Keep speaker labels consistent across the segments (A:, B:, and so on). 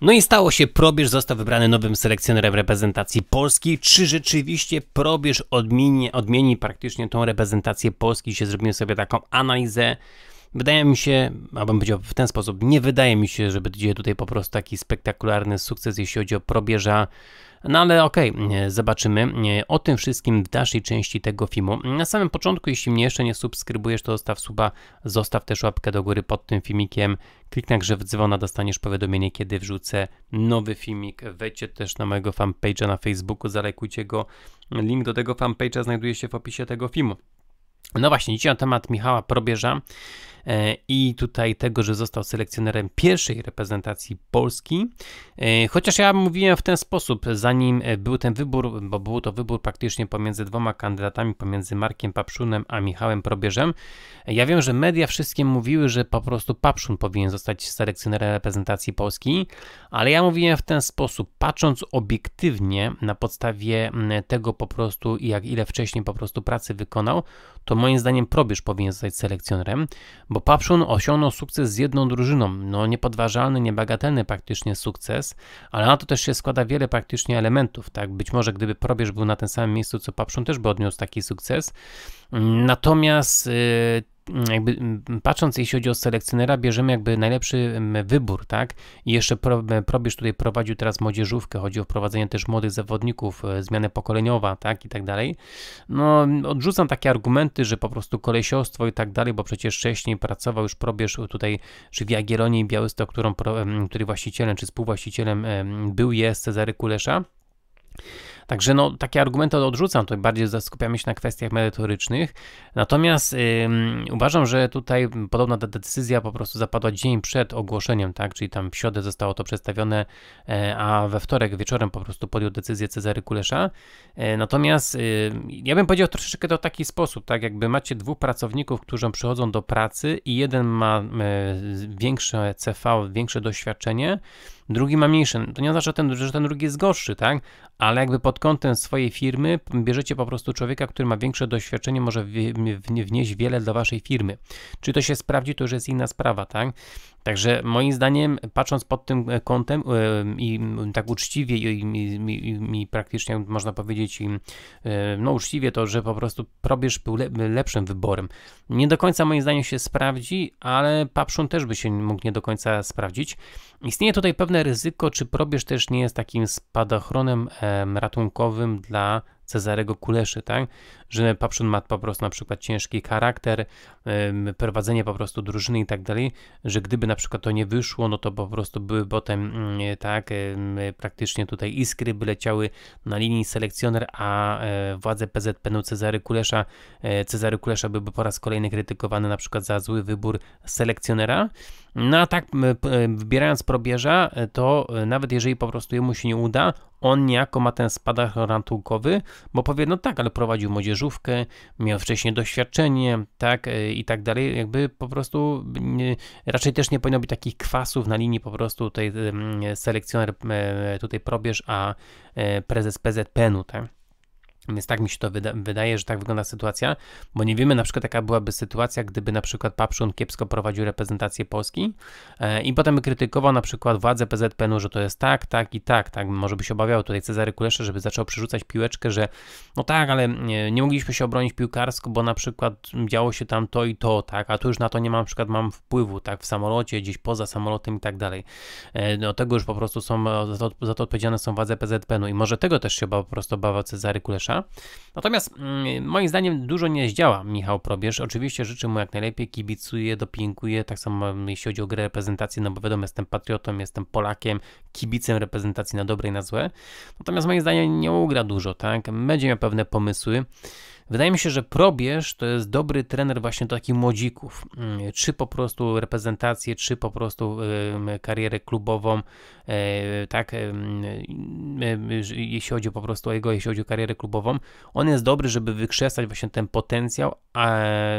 A: No i stało się, Probierz został wybrany nowym selekcjonerem reprezentacji Polski. Czy rzeczywiście Probierz odmieni, odmieni praktycznie tą reprezentację Polski? Się zrobimy sobie taką analizę. Wydaje mi się, abym powiedział w ten sposób, nie wydaje mi się, żeby będzie tutaj po prostu taki spektakularny sukces, jeśli chodzi o Probierza. No ale okej, okay, e, zobaczymy e, o tym wszystkim w dalszej części tego filmu. Na samym początku, jeśli mnie jeszcze nie subskrybujesz, to zostaw suba, zostaw też łapkę do góry pod tym filmikiem, kliknij grzew dzwona, dostaniesz powiadomienie, kiedy wrzucę nowy filmik. Wejdźcie też na mojego fanpage'a na Facebooku, zalekujcie go. Link do tego fanpage'a znajduje się w opisie tego filmu. No właśnie, dzisiaj na temat Michała Probierza. E, i tutaj tego, że został selekcjonerem pierwszej reprezentacji Polski. E, chociaż ja mówiłem w ten sposób, zanim e, był ten wybór, bo był to wybór praktycznie pomiędzy dwoma kandydatami, pomiędzy Markiem Papszunem a Michałem Probierzem. Ja wiem, że media wszystkim mówiły, że po prostu Papszun powinien zostać selekcjonerem reprezentacji Polski, ale ja mówiłem w ten sposób, patrząc obiektywnie na podstawie tego po prostu jak ile wcześniej po prostu pracy wykonał, to moim zdaniem Probierz powinien zostać selekcjonerem, bo bo Papszun osiągnął sukces z jedną drużyną, no niepodważalny, niebagatelny praktycznie sukces, ale na to też się składa wiele praktycznie elementów, tak, być może gdyby Probierz był na tym samym miejscu co Papszun, też by odniósł taki sukces, natomiast yy, jakby patrząc, jeśli chodzi o selekcjonera, bierzemy jakby najlepszy wybór, tak? I jeszcze Probierz tutaj prowadził teraz młodzieżówkę, chodzi o wprowadzenie też młodych zawodników, e, zmianę pokoleniowa, tak? I tak dalej. No, odrzucam takie argumenty, że po prostu kolesiostwo i tak dalej, bo przecież wcześniej pracował już Probierz tutaj, czy w Jagiellonii Białystok, którą, który właścicielem, czy współwłaścicielem był, jest Cezary Kulesza. Także no, takie argumenty odrzucam, tutaj bardziej skupiamy się na kwestiach merytorycznych. Natomiast yy, uważam, że tutaj podobna ta decyzja po prostu zapadła dzień przed ogłoszeniem, tak? Czyli tam w środę zostało to przedstawione, e, a we wtorek wieczorem po prostu podjął decyzję Cezary Kulesza. E, natomiast ja bym powiedział troszeczkę to w taki sposób, tak? Jakby macie dwóch pracowników, którzy przychodzą do pracy i jeden ma e, większe CV, większe doświadczenie, drugi ma mniejsze. To nie oznacza, że ten, że ten drugi jest gorszy, tak? ale jakby pod kątem swojej firmy bierzecie po prostu człowieka, który ma większe doświadczenie, może wnieść wiele dla waszej firmy. Czy to się sprawdzi, to już jest inna sprawa, tak? Także moim zdaniem, patrząc pod tym e, kątem e, i tak uczciwie i, i, i praktycznie można powiedzieć, e, no uczciwie to, że po prostu probierz był lepszym wyborem. Nie do końca moim zdaniem się sprawdzi, ale paprzun też by się mógł nie do końca sprawdzić. Istnieje tutaj pewne ryzyko, czy probierz też nie jest takim spadochronem e, ratunkowym dla Cezarego Kuleszy, tak? Że Papszun ma po prostu na przykład ciężki charakter, prowadzenie po prostu drużyny i tak dalej, że gdyby na przykład to nie wyszło, no to po prostu były potem, mm, tak, praktycznie tutaj iskry by leciały na linii selekcjoner, a e, władze PZPN-u no Cezary Kulesza, e, Cezary Kulesza byłby po raz kolejny krytykowany na przykład za zły wybór selekcjonera. No a tak, e, wybierając probierza, to nawet jeżeli po prostu jemu się nie uda, on niejako ma ten spadachron ratunkowy, bo powie, no tak, ale prowadził młodzieżówkę, miał wcześniej doświadczenie, tak, e, i tak dalej, jakby po prostu nie, raczej też nie powinno być takich kwasów na linii po prostu tutaj selekcjoner e, tutaj probierz, a e, prezes PZPN-u, tak. Więc tak mi się to wyda wydaje, że tak wygląda sytuacja, bo nie wiemy na przykład jaka byłaby sytuacja, gdyby na przykład Papszun kiepsko prowadził reprezentację Polski e, i potem krytykował na przykład władzę PZPN-u, że to jest tak, tak i tak, tak. Może by się obawiał tutaj Cezary Kulesza, żeby zaczął przerzucać piłeczkę, że no tak, ale nie, nie mogliśmy się obronić piłkarsko, bo na przykład działo się tam to i to, tak, a tu już na to nie mam na przykład mam wpływu, tak, w samolocie, gdzieś poza samolotem i tak dalej. E, do no tego już po prostu są, za to, za to odpowiedzialne są władze PZPN-u i może tego też się po prostu obawiał Cezary Kulesza, Natomiast mm, moim zdaniem dużo nie zdziała Michał Probierz. Oczywiście życzę mu jak najlepiej, kibicuję, dopinguję, tak samo mm, jeśli chodzi o grę reprezentacji, no bo wiadomo, jestem patriotą, jestem Polakiem, kibicem reprezentacji na dobre i na złe. Natomiast moim zdaniem nie ugra dużo, tak? Będzie miał pewne pomysły. Wydaje mi się, że probierz to jest dobry trener właśnie do takich młodzików, mm, czy po prostu reprezentację, czy po prostu karierę klubową, e, tak, e, jeśli chodzi po prostu o jego, jeśli chodzi o karierę klubową, on jest dobry, żeby wykrzesać właśnie ten potencjał,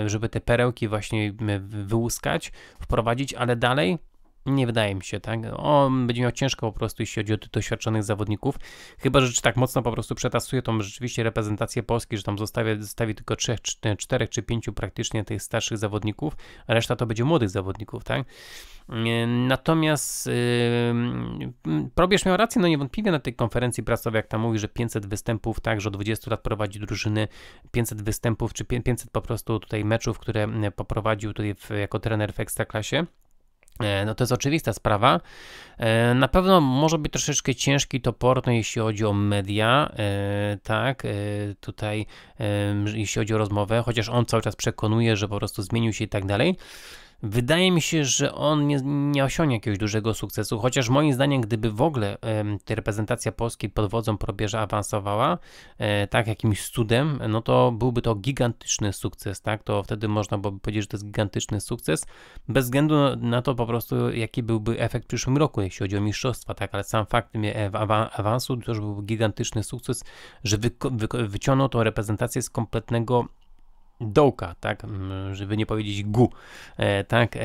A: żeby te perełki właśnie wyłuskać, wprowadzić, ale dalej nie wydaje mi się, tak? On będzie miał ciężko po prostu, jeśli chodzi o doświadczonych zawodników. Chyba, że tak mocno po prostu przetasuje tą rzeczywiście reprezentację Polski, że tam zostawi, zostawi tylko 3, 4 czy 5 praktycznie tych starszych zawodników, a reszta to będzie młodych zawodników, tak? Natomiast yy, Probierz miał rację, no niewątpliwie na tej konferencji prasowej, jak tam mówi, że 500 występów, tak, że od 20 lat prowadzi drużyny, 500 występów, czy 500 po prostu tutaj meczów, które poprowadził tutaj w, jako trener w Ekstraklasie. E, no to jest oczywista sprawa. E, na pewno może być troszeczkę ciężki toporny, jeśli chodzi o media, e, tak, tutaj jeśli chodzi o rozmowę, chociaż on cały czas przekonuje, że po prostu zmienił się i tak dalej. Wydaje mi się, że on nie, nie osiągnie jakiegoś dużego sukcesu, chociaż moim zdaniem, gdyby w ogóle e, reprezentacja Polski pod wodzą probierza awansowała, e, tak jakimś cudem, no to byłby to gigantyczny sukces, tak? To wtedy można by powiedzieć, że to jest gigantyczny sukces, bez względu na to po prostu, jaki byłby efekt w przyszłym roku, jeśli chodzi o mistrzostwa, tak? Ale sam fakt awansu to już był gigantyczny sukces, że wy, wy, wyciągnął tą reprezentację z kompletnego dołka, tak, mm, żeby nie powiedzieć gu, e, tak, e,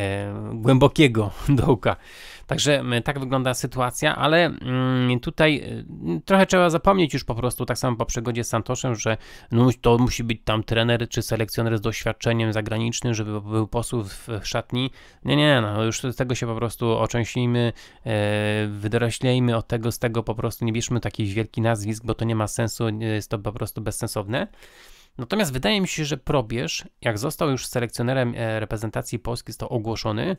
A: głębokiego dołka. Także tak wygląda sytuacja, ale mm, tutaj e, trochę trzeba zapomnieć już po prostu, tak samo po przygodzie z Santoszem, że no, to musi być tam trener czy selekcjoner z doświadczeniem zagranicznym, żeby był posłów w szatni. Nie, nie, no już z tego się po prostu oczęśnijmy, wyroślejmy od tego, z tego po prostu nie bierzmy takich wielkich nazwisk, bo to nie ma sensu, jest to po prostu bezsensowne. Natomiast wydaje mi się, że probierz, jak został już selekcjonerem e, reprezentacji Polski, został ogłoszony,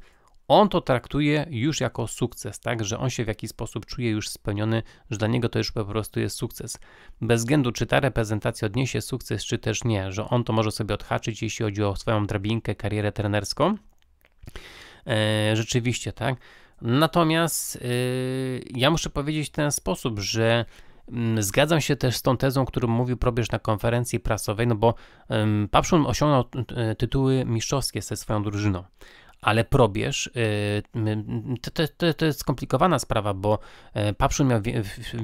A: on to traktuje już jako sukces, tak, że on się w jakiś sposób czuje już spełniony, że dla niego to już po prostu jest sukces. Bez względu, czy ta reprezentacja odniesie sukces, czy też nie, że on to może sobie odhaczyć, jeśli chodzi o swoją drabinkę, karierę trenerską. E, rzeczywiście, tak. Natomiast e, ja muszę powiedzieć w ten sposób, że Mm, zgadzam się też z tą tezą, którą mówił Probierz na konferencji prasowej, no bo Papszun osiągnął e, tytuły mistrzowskie ze swoją drużyną ale probierz y, to, to, to jest skomplikowana sprawa, bo e, Papszun miał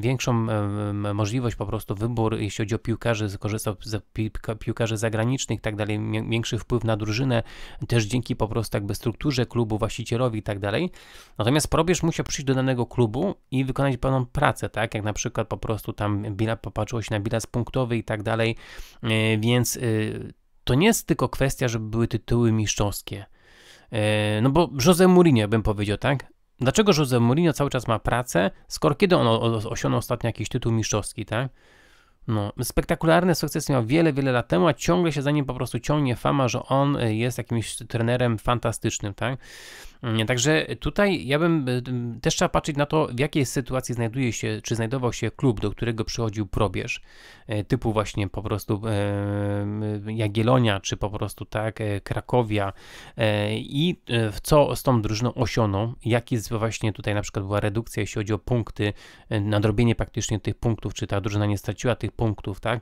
A: większą e, możliwość po prostu wybór, jeśli chodzi o piłkarzy, korzystał z piłkarzy zagranicznych i tak dalej, większy wpływ na drużynę, też dzięki po prostu jakby strukturze klubu, właścicielowi i tak dalej. Natomiast probierz musiał przyjść do danego klubu i wykonać pewną pracę, tak, jak na przykład po prostu tam bila, popatrzyło się na bilans punktowy i tak dalej, e, więc y, to nie jest tylko kwestia, żeby były tytuły mistrzowskie. E, no bo Jose Mourinho bym powiedział, tak? Dlaczego Jose Mourinho cały czas ma pracę, skoro kiedy on osiągnął ostatnio jakiś tytuł mistrzowski, tak? No, spektakularne sukcesy miał wiele, wiele lat temu, a ciągle się za nim po prostu ciągnie fama, że on e, jest jakimś trenerem fantastycznym, tak? Mm, także tutaj ja bym y, y, też trzeba patrzeć na to, w jakiej sytuacji znajduje się, czy znajdował się klub, do którego przychodził probierz, e, typu właśnie po prostu e, Jagielonia, czy po prostu tak e, Krakowia i w co z tą drużyną osioną, jaki jest właśnie tutaj na przykład była redukcja, jeśli chodzi o punkty, nadrobienie praktycznie tych punktów, czy ta drużyna nie straciła tych punktów, tak?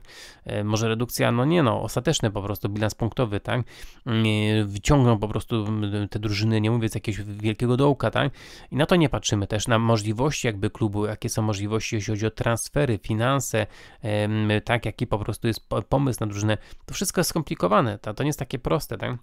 A: Może redukcja, no nie no, ostateczny po prostu bilans punktowy, tak? Mm, Wyciągną po prostu te drużyny, nie mówię z jakiegoś wielkiego dołka, tak? I na to nie patrzymy też, na możliwości jakby klubu, jakie są możliwości, jeśli chodzi o transfery, finanse, tak, jaki po prostu jest pomysł na drużynę. To wszystko jest skomplikowane, to, to nie jest takie proste, tak?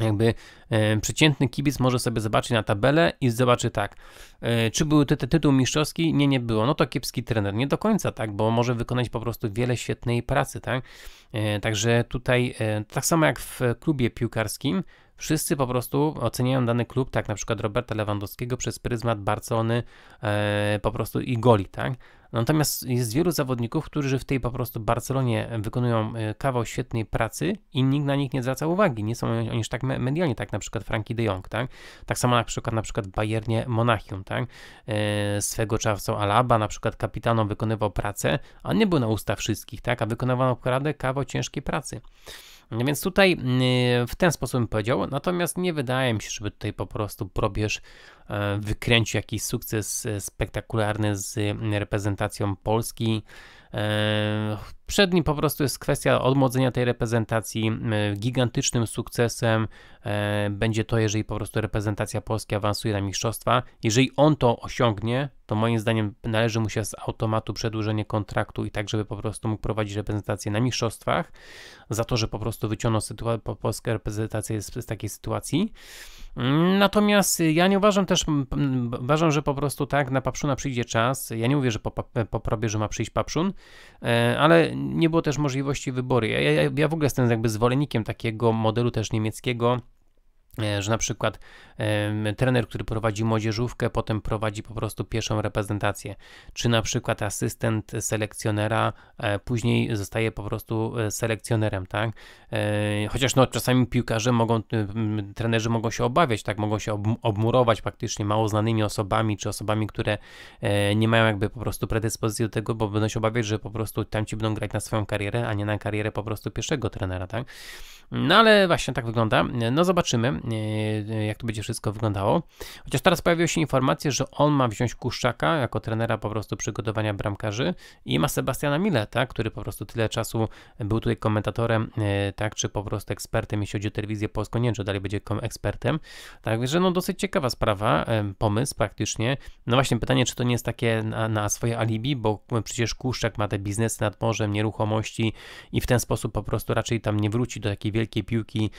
A: Jakby e, przeciętny kibic może sobie zobaczyć na tabelę i zobaczy tak, e, czy był ty, ty, tytuł mistrzowski? Nie, nie było. No to kiepski trener. Nie do końca, tak, bo może wykonać po prostu wiele świetnej pracy, tak. E, także tutaj, e, tak samo jak w klubie piłkarskim, Wszyscy po prostu oceniają dany klub, tak na przykład Roberta Lewandowskiego przez pryzmat Barcelony e, po prostu i goli, tak? Natomiast jest wielu zawodników, którzy w tej po prostu Barcelonie wykonują e, kawał świetnej pracy i nikt na nich nie zwraca uwagi. Nie są oni, już tak medialnie, tak na przykład Frankie de Jong, tak? Tak samo na przykład na przykład Bayernie Monachium, tak? E, swego czasu Alaba na przykład kapitaną wykonywał pracę, a nie był na usta wszystkich, tak? A wykonywano naprawdę kawał ciężkiej pracy. No więc tutaj y, w ten sposób bym powiedział, natomiast nie wydaje mi się, żeby tutaj po prostu probierz e, wykręcił jakiś sukces e, spektakularny z y, reprezentacją Polski. E, przed nim po prostu jest kwestia odmłodzenia tej reprezentacji. Gigantycznym sukcesem e, będzie to, jeżeli po prostu reprezentacja Polski awansuje na mistrzostwa. Jeżeli on to osiągnie, to moim zdaniem należy mu się z automatu przedłużenie kontraktu i tak, żeby po prostu mógł prowadzić reprezentację na mistrzostwach, za to, że po prostu wyciągnął sytuację, polską reprezentację z, z takiej sytuacji. Mm, natomiast ja nie uważam też, uważam, że po prostu tak, na Papszuna przyjdzie czas. Ja nie mówię, że po, po ma przyjść Papszun, e, ale nie było też możliwości wyboru. Ja, ja, ja w ogóle jestem jakby zwolennikiem takiego modelu też niemieckiego, E, że na przykład y, trener, który prowadzi młodzieżówkę, potem prowadzi po prostu pierwszą reprezentację, czy na przykład asystent selekcjonera y, później zostaje po prostu e, selekcjonerem, tak? Y, chociaż no czasami piłkarze mogą, trenerzy mogą się obawiać, tak? Mogą się ob obmurować praktycznie mało znanymi osobami, czy osobami, które nie mają jakby po prostu predyspozycji do tego, bo będą się obawiać, że po prostu tam ci będą grać na swoją karierę, a nie na karierę po prostu pierwszego trenera, tak? No ale właśnie tak wygląda. No zobaczymy. E, jak to będzie wszystko wyglądało. Chociaż teraz pojawiły się informacje, że on ma wziąć Kuszczaka jako trenera po prostu przygotowania bramkarzy i ma Sebastiana Mileta, który po prostu tyle czasu był tutaj komentatorem, e, tak, czy po prostu ekspertem, jeśli chodzi o telewizję polską, nie wiem, czy dalej będzie ekspertem. Także no dosyć ciekawa sprawa, e, pomysł praktycznie. No właśnie pytanie, czy to nie jest takie na, na swoje alibi, bo przecież Kuszczak ma te biznesy nad morzem, nieruchomości i w ten sposób po prostu raczej tam nie wróci do takiej wielkiej piłki,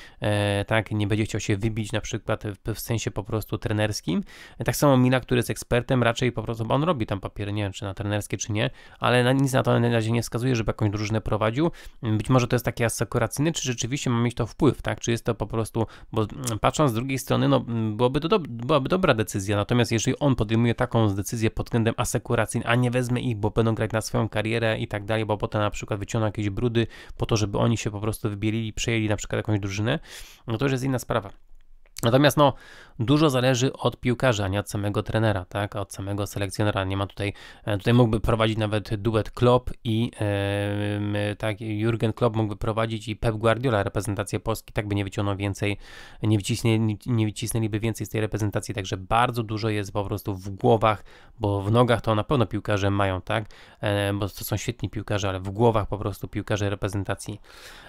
A: tak, nie będzie chciał się się wybić na przykład w, sensie po prostu trenerskim. Tak samo Mila, który jest ekspertem, raczej po prostu, on robi tam papiery, nie wiem czy na trenerskie czy nie, ale na, nic na to na razie nie wskazuje, żeby jakąś drużynę prowadził. Być może to jest takie asekuracyjne, czy rzeczywiście ma mieć to wpływ, tak? Czy jest to po prostu, bo mm, patrząc z drugiej strony, no mm, byłoby to dob, byłaby dobra decyzja, natomiast jeżeli on podejmuje taką decyzję pod względem asekuracyjnym, a nie wezmę ich, bo będą grać na swoją karierę i tak dalej, bo potem na przykład wyciągną jakieś brudy po to, żeby oni się po prostu wybielili, przejęli na przykład jakąś drużynę, no to już jest inna sprawa. Natomiast no, dużo zależy od piłkarza, nie od samego trenera, tak? od samego selekcjonera. Nie ma tutaj, e, tutaj mógłby prowadzić nawet duet Klopp i yy, tak, Jurgen Klopp mógłby prowadzić i Pep Guardiola reprezentację Polski, tak by nie wyciągnął więcej, nie, wycisnę, nie, nie wycisnęliby więcej z tej reprezentacji, także bardzo dużo jest po prostu w głowach, bo w nogach to na pewno piłkarze mają, tak, e, bo to są świetni piłkarze, ale w głowach po prostu piłkarze reprezentacji.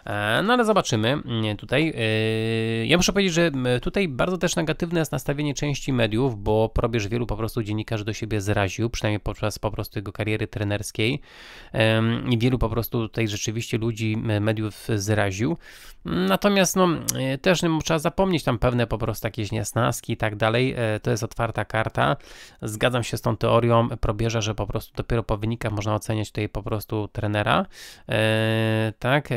A: E, no ale zobaczymy mm, tutaj. E, ja muszę powiedzieć, że tutaj Tutaj bardzo też negatywne jest nastawienie części mediów, bo probierz wielu po prostu dziennikarzy do siebie zraził, przynajmniej podczas po prostu jego kariery trenerskiej. I wielu po prostu tutaj rzeczywiście ludzi, mediów zraził. Natomiast no, e, też no, trzeba zapomnieć tam pewne po prostu jakieś niesnaski i tak dalej. E, to jest otwarta karta. Zgadzam się z tą teorią probierza, że po prostu dopiero po wynikach można oceniać tutaj po prostu trenera. E, tak,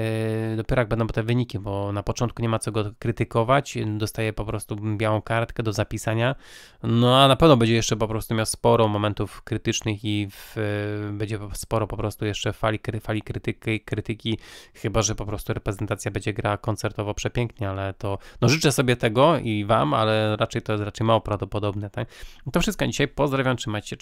A: dopiero jak będą te wyniki, bo na początku nie ma co go krytykować, dostaje po prostu białą kartkę do zapisania. No a na pewno będzie jeszcze po prostu miał sporo momentów krytycznych i w, y, będzie sporo po prostu jeszcze fali, fali krytyki, krytyki, chyba że po prostu reprezentacja będzie grała koncertowo przepięknie, ale to no życzę sobie tego i wam, ale raczej to jest raczej mało prawdopodobne. Tak? To wszystko dzisiaj. Pozdrawiam, trzymajcie się.